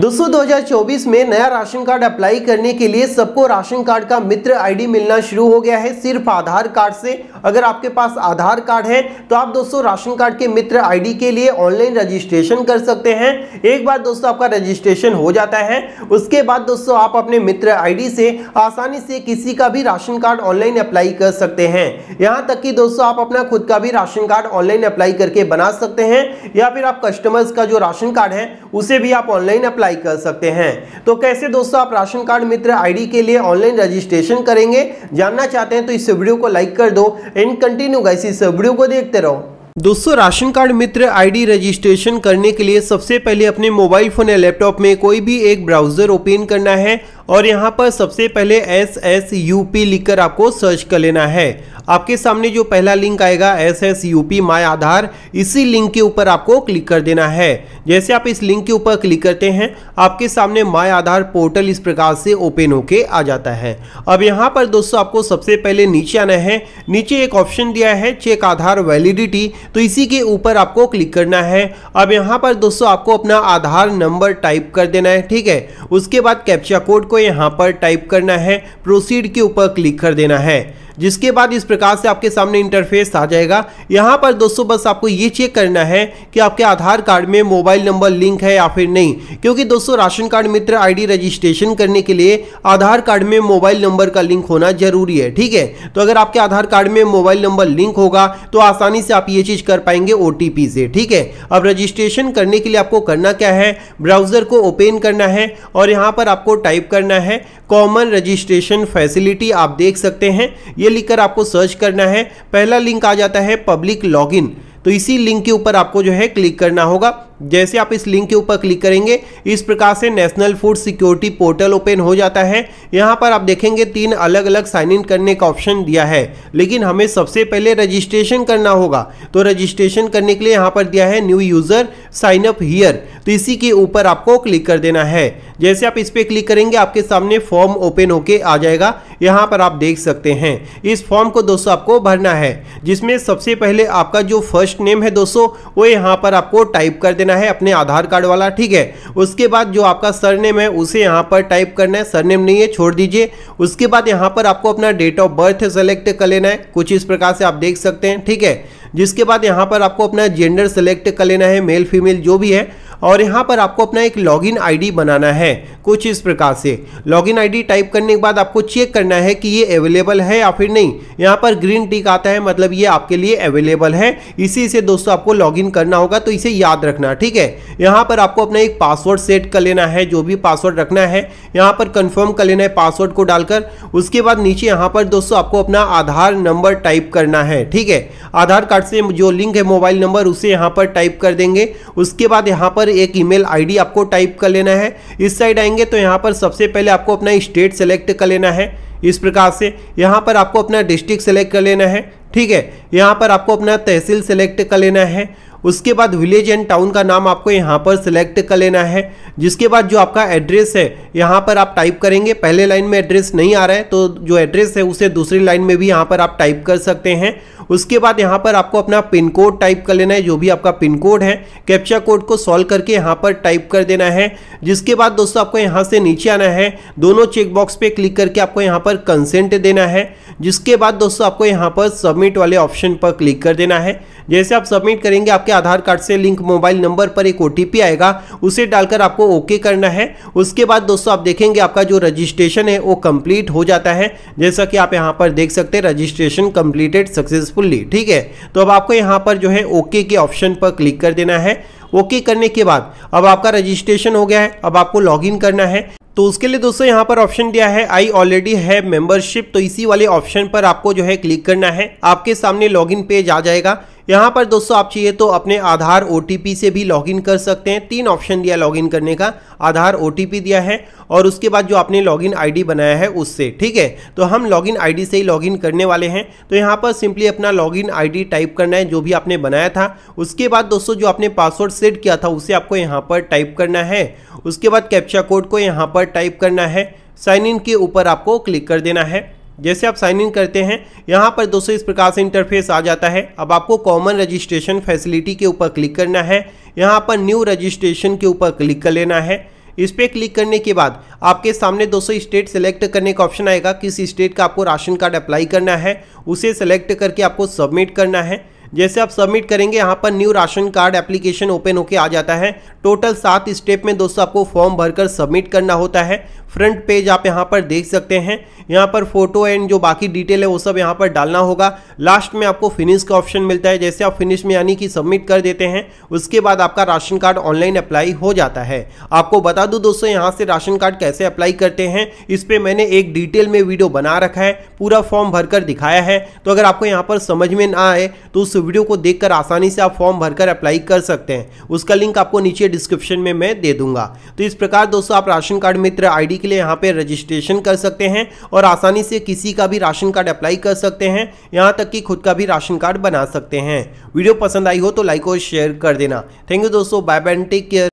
दोस्तों 2024 में नया राशन कार्ड अप्लाई करने के लिए सबको राशन कार्ड का मित्र आईडी मिलना शुरू हो गया है सिर्फ आधार कार्ड से अगर आपके पास आधार कार्ड है तो आप दोस्तों राशन कार्ड के मित्र आईडी के लिए ऑनलाइन रजिस्ट्रेशन कर सकते हैं एक बार दोस्तों आपका रजिस्ट्रेशन हो जाता है उसके बाद दोस्तों आप अपने मित्र आई से आसानी से किसी का भी राशन कार्ड ऑनलाइन अप्लाई कर सकते हैं यहाँ तक कि दोस्तों आप अपना खुद का भी राशन कार्ड ऑनलाइन अप्लाई करके बना सकते हैं या फिर आप कस्टमर्स का जो राशन कार्ड है उसे भी आप ऑनलाइन अप्लाई अप्लाई कर सकते हैं तो कैसे दोस्तों आप राशन कार्ड मित्र आईडी के लिए ऑनलाइन रजिस्ट्रेशन करेंगे जानना चाहते हैं तो इस वीडियो को लाइक कर दो एंड कंटिन्यू गाइस इस वीडियो को देखते रहो दोस्तों राशन कार्ड मित्र आईडी रजिस्ट्रेशन करने के लिए सबसे पहले अपने मोबाइल फ़ोन या लैपटॉप में कोई भी एक ब्राउज़र ओपन करना है और यहाँ पर सबसे पहले एस एस यू पी कर आपको सर्च कर लेना है आपके सामने जो पहला लिंक आएगा S S U P my Aadhaar इसी लिंक के ऊपर आपको क्लिक कर देना है जैसे आप इस लिंक के ऊपर क्लिक करते हैं आपके सामने माई आधार पोर्टल इस प्रकार से ओपन होके आ जाता है अब यहाँ पर दोस्तों आपको सबसे पहले नीचे आना है नीचे एक ऑप्शन दिया है चेक आधार वैलिडिटी तो इसी के ऊपर आपको क्लिक करना है अब यहाँ पर दोस्तों आपको अपना आधार नंबर टाइप कर देना है ठीक है उसके बाद कैप्चा कोड को यहाँ पर टाइप करना है प्रोसीड के ऊपर क्लिक कर देना है जिसके बाद इस प्रकार से आपके सामने इंटरफेस आ जाएगा यहाँ पर दोस्तों बस आपको ये चेक करना है कि आपके आधार कार्ड में मोबाइल नंबर लिंक है या फिर नहीं क्योंकि दोस्तों राशन कार्ड मित्र आईडी रजिस्ट्रेशन करने के लिए आधार कार्ड में मोबाइल नंबर का लिंक होना जरूरी है ठीक है तो अगर आपके आधार कार्ड में मोबाइल नंबर लिंक होगा तो आसानी से आप ये चीज कर पाएंगे ओ से ठीक है अब रजिस्ट्रेशन करने के लिए आपको करना क्या है ब्राउजर को ओपन करना है और यहाँ पर आपको टाइप करना है कॉमन रजिस्ट्रेशन फैसिलिटी आप देख सकते हैं ये लिखकर आपको सर्च करना है पहला लिंक आ जाता है पब्लिक लॉगिन तो इसी लिंक के ऊपर आपको जो है क्लिक करना होगा जैसे आप इस लिंक के ऊपर क्लिक करेंगे इस प्रकार से national food security portal open हो जाता है यहाँ पर आप देखेंगे तीन अलग अलग साइन इन करने का ऑप्शन दिया है लेकिन हमें सबसे पहले रजिस्ट्रेशन करना होगा तो रजिस्ट्रेशन करने के लिए यहाँ पर दिया है new user sign up here तो इसी के ऊपर आपको क्लिक कर देना है जैसे आप इस पर क्लिक करेंगे आपके सामने फॉर्म ओपन होके आ जाएगा यहाँ पर आप देख सकते हैं इस फॉर्म को दोस्तों आपको भरना है जिसमें सबसे पहले आपका जो फर्स्ट नेम है दोस्तों वो यहाँ पर आपको टाइप कर देना है अपने आधार कार्ड वाला ठीक है उसके बाद जो आपका सरनेम है उसे यहाँ पर टाइप करना है सरनेम नहीं है छोड़ दीजिए उसके बाद यहाँ पर आपको अपना डेट ऑफ बर्थ सेलेक्ट कर लेना है कुछ इस प्रकार से आप देख सकते हैं ठीक है जिसके बाद यहाँ पर आपको अपना जेंडर सेलेक्ट कर लेना है मेल फीमेल जो भी है और यहाँ पर आपको अपना एक लॉगिन आईडी बनाना है कुछ इस प्रकार से लॉगिन आईडी टाइप करने के बाद आपको चेक करना है कि ये अवेलेबल है या फिर नहीं यहाँ पर ग्रीन टिक आता है मतलब ये आपके लिए अवेलेबल है इसी से दोस्तों आपको लॉगिन करना होगा तो इसे याद रखना ठीक है यहाँ पर आपको अपना एक पासवर्ड सेट कर लेना है जो भी पासवर्ड रखना है यहाँ पर कन्फर्म कर लेना है पासवर्ड को डालकर उसके बाद नीचे यहाँ पर दोस्तों आपको अपना आधार नंबर टाइप करना है ठीक है आधार कार्ड से जो लिंक है मोबाइल नंबर उसे यहाँ पर टाइप कर देंगे उसके बाद यहाँ पर एक ईमेल आईडी आपको टाइप कर लेना है इस साइड आएंगे तो यहाँ पर सबसे पहले आपको अपना स्टेट सेलेक्ट कर लेना है इस प्रकार से यहाँ पर आपको अपना डिस्ट्रिक्ट सेलेक्ट कर लेना है ठीक है यहाँ पर आपको अपना तहसील सेलेक्ट कर लेना है उसके बाद विलेज एंड टाउन का नाम आपको यहाँ पर सिलेक्ट कर लेना है जिसके बाद जो आपका एड्रेस है यहाँ पर आप टाइप करेंगे पहले लाइन में एड्रेस नहीं आ रहा है तो जो एड्रेस है उसे दूसरी लाइन में भी यहाँ पर आप टाइप कर सकते हैं उसके बाद यहाँ पर आपको अपना पिन कोड टाइप कर लेना है जो भी आपका पिन कोड है कैप्चा कोड को सॉल्व करके यहाँ पर टाइप कर देना है जिसके बाद दोस्तों आपको यहाँ से नीचे आना है दोनों चेकबॉक्स पे क्लिक करके आपको यहाँ पर कंसेंट देना है जिसके बाद दोस्तों आपको यहाँ पर सबमिट वाले ऑप्शन पर क्लिक कर देना है जैसे आप सबमिट करेंगे आपके आधार कार्ड से लिंक मोबाइल नंबर पर एक ओ आएगा उसे डालकर आपको ओके करना है उसके बाद दोस्तों आप देखेंगे आपका जो रजिस्ट्रेशन है वो कंप्लीट हो जाता है जैसा कि आप यहाँ पर देख सकते हैं रजिस्ट्रेशन कंप्लीटेड सक्सेसफुल्ली ठीक है तो अब आपको यहाँ पर जो है ओके के ऑप्शन पर क्लिक कर देना है ओके करने के बाद अब आपका रजिस्ट्रेशन हो गया है अब आपको लॉग करना है तो उसके लिए दोस्तों यहाँ पर ऑप्शन दिया है आई ऑलरेडी है मेंबरशिप तो इसी वाले ऑप्शन पर आपको जो है क्लिक करना है आपके सामने लॉगिन पेज आ जाएगा यहाँ पर दोस्तों आप चाहिए तो अपने आधार ओ से भी लॉगिन कर सकते हैं तीन ऑप्शन दिया लॉगिन करने का आधार ओ दिया है और उसके बाद जो आपने लॉगिन आईडी बनाया है उससे ठीक है तो हम लॉगिन आईडी से ही लॉगिन करने वाले हैं तो यहाँ पर सिंपली अपना लॉगिन आईडी टाइप करना है जो भी आपने बनाया था उसके बाद दोस्तों जो आपने पासवर्ड सेट किया था उसे आपको यहाँ पर टाइप करना है उसके बाद कैप्चा कोड को यहाँ पर टाइप करना है साइन इन के ऊपर आपको क्लिक कर देना है जैसे आप साइन इन करते हैं यहाँ पर दोस्तों इस प्रकार से इंटरफेस आ जाता है अब आपको कॉमन रजिस्ट्रेशन फैसिलिटी के ऊपर क्लिक करना है यहाँ पर न्यू रजिस्ट्रेशन के ऊपर क्लिक कर लेना है इस पर क्लिक करने के बाद आपके सामने दोस्तों स्टेट सेलेक्ट करने का ऑप्शन आएगा किस स्टेट का आपको राशन कार्ड अप्लाई करना है उसे सेलेक्ट करके आपको सबमिट करना है जैसे आप सबमिट करेंगे यहाँ पर new ration card application open होकर आ जाता है टोटल सात स्टेप में दोस्तों आपको फॉर्म भरकर सबमिट करना होता है फ्रंट पेज आप यहाँ पर देख सकते हैं यहाँ पर फोटो एंड जो बाकी डिटेल है वो सब यहाँ पर डालना होगा लास्ट में आपको फिनिश का ऑप्शन मिलता है जैसे आप फिनिश में यानी कि सबमिट कर देते हैं उसके बाद आपका राशन कार्ड ऑनलाइन अप्लाई हो जाता है आपको बता दूँ दोस्तों यहाँ से राशन कार्ड कैसे अप्लाई करते हैं इस पर मैंने एक डिटेल में वीडियो बना रखा है पूरा फॉर्म भरकर दिखाया है तो अगर आपको यहाँ पर समझ में ना आए तो उस वीडियो को देखकर आसानी से आप फॉर्म भरकर अप्लाई कर सकते हैं उसका लिंक आपको नीचे डिस्क्रिप्शन में मैं दे दूंगा तो इस प्रकार दोस्तों आप राशन कार्ड मित्र आईडी के लिए यहाँ पे रजिस्ट्रेशन कर सकते हैं और आसानी से किसी का भी राशन कार्ड अप्लाई कर सकते हैं यहाँ तक कि खुद का भी राशन कार्ड बना सकते हैं वीडियो पसंद आई हो तो लाइक और शेयर कर देना थैंक यू दोस्तों बाय बाय टेक केयर